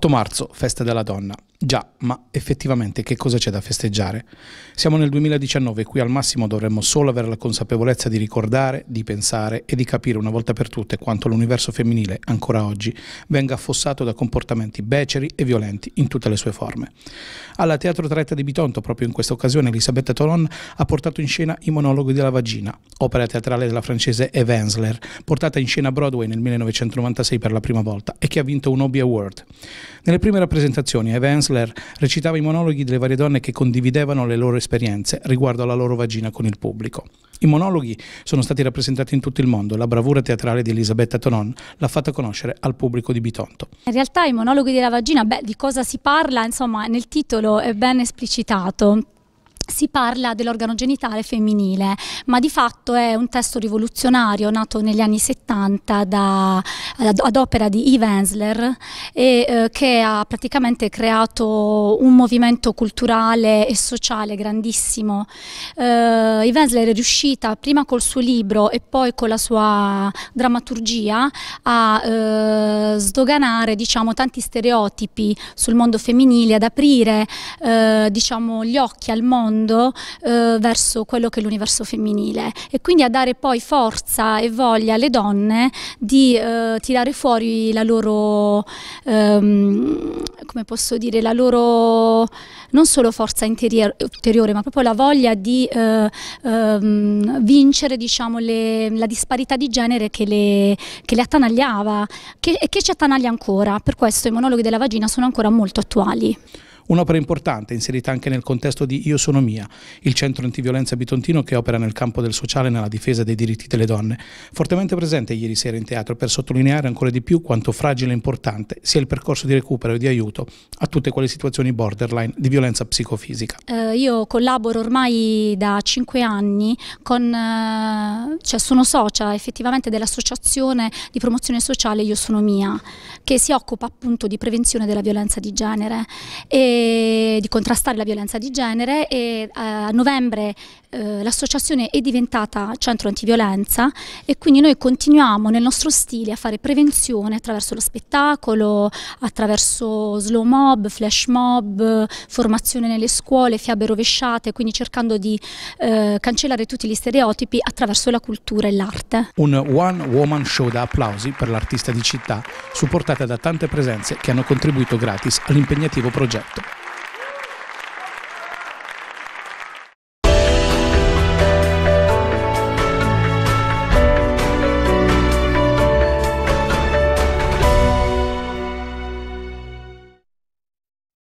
8 marzo, festa della donna. Già, ma effettivamente che cosa c'è da festeggiare? Siamo nel 2019 e qui al massimo dovremmo solo avere la consapevolezza di ricordare, di pensare e di capire una volta per tutte quanto l'universo femminile, ancora oggi, venga affossato da comportamenti beceri e violenti in tutte le sue forme. Alla Teatro Traetta di Bitonto, proprio in questa occasione, Elisabetta Tolon ha portato in scena I monologhi della vagina, opera teatrale della francese Eve Hensler, portata in scena a Broadway nel 1996 per la prima volta e che ha vinto un Obie Award. Nelle prime rappresentazioni, Eve recitava i monologhi delle varie donne che condividevano le loro esperienze riguardo alla loro vagina con il pubblico. I monologhi sono stati rappresentati in tutto il mondo e la bravura teatrale di Elisabetta Tonon l'ha fatta conoscere al pubblico di Bitonto. In realtà i monologhi della vagina, beh, di cosa si parla, insomma, nel titolo è ben esplicitato si parla dell'organo genitale femminile, ma di fatto è un testo rivoluzionario nato negli anni 70 da, ad, opera di Eve Ensler e, eh, che ha praticamente creato un movimento culturale e sociale grandissimo. Eh, Eve Ensler è riuscita prima col suo libro e poi con la sua drammaturgia a eh, sdoganare diciamo, tanti stereotipi sul mondo femminile, ad aprire eh, diciamo, gli occhi al mondo mondo eh, verso quello che è l'universo femminile e quindi a dare poi forza e voglia alle donne di eh, tirare fuori la loro, ehm, come posso dire, la loro non solo forza interiore ma proprio la voglia di eh, ehm, vincere diciamo, le, la disparità di genere che le, che le attanagliava e che, che ci attanaglia ancora, per questo i monologhi della vagina sono ancora molto attuali. Un'opera importante inserita anche nel contesto di Io sono mia, il centro antiviolenza bitontino che opera nel campo del sociale nella difesa dei diritti delle donne, fortemente presente ieri sera in teatro per sottolineare ancora di più quanto fragile e importante sia il percorso di recupero e di aiuto a tutte quelle situazioni borderline di violenza psicofisica. Eh, io collaboro ormai da cinque anni con, eh, cioè sono socia effettivamente dell'associazione di promozione sociale Io sono mia, che si occupa appunto di prevenzione della violenza di genere e di contrastare la violenza di genere e eh, a novembre eh, l'associazione è diventata centro antiviolenza e quindi noi continuiamo nel nostro stile a fare prevenzione attraverso lo spettacolo, attraverso slow mob, flash mob, formazione nelle scuole, fiabe rovesciate, quindi cercando di eh, cancellare tutti gli stereotipi attraverso la cultura e l'arte. Un one woman show da applausi per l'artista di città, supportata da tante presenze che hanno contribuito gratis all'impegnativo progetto.